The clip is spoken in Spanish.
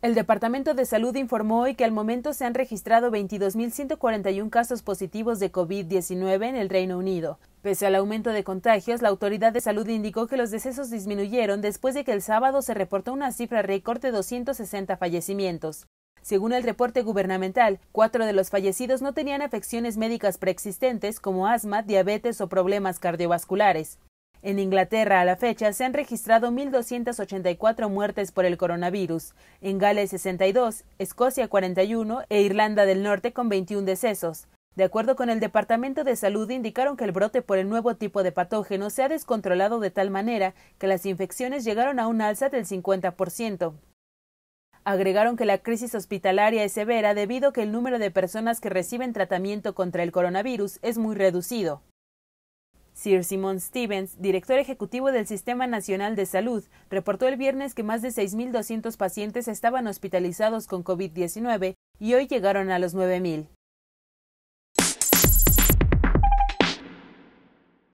El Departamento de Salud informó hoy que al momento se han registrado 22.141 casos positivos de COVID-19 en el Reino Unido. Pese al aumento de contagios, la Autoridad de Salud indicó que los decesos disminuyeron después de que el sábado se reportó una cifra récord de 260 fallecimientos. Según el reporte gubernamental, cuatro de los fallecidos no tenían afecciones médicas preexistentes como asma, diabetes o problemas cardiovasculares. En Inglaterra, a la fecha, se han registrado 1.284 muertes por el coronavirus, en Gales 62, Escocia 41 e Irlanda del Norte con 21 decesos. De acuerdo con el Departamento de Salud, indicaron que el brote por el nuevo tipo de patógeno se ha descontrolado de tal manera que las infecciones llegaron a un alza del 50%. Agregaron que la crisis hospitalaria es severa debido a que el número de personas que reciben tratamiento contra el coronavirus es muy reducido. Sir Simon Stevens, director ejecutivo del Sistema Nacional de Salud, reportó el viernes que más de 6.200 pacientes estaban hospitalizados con COVID-19 y hoy llegaron a los 9.000.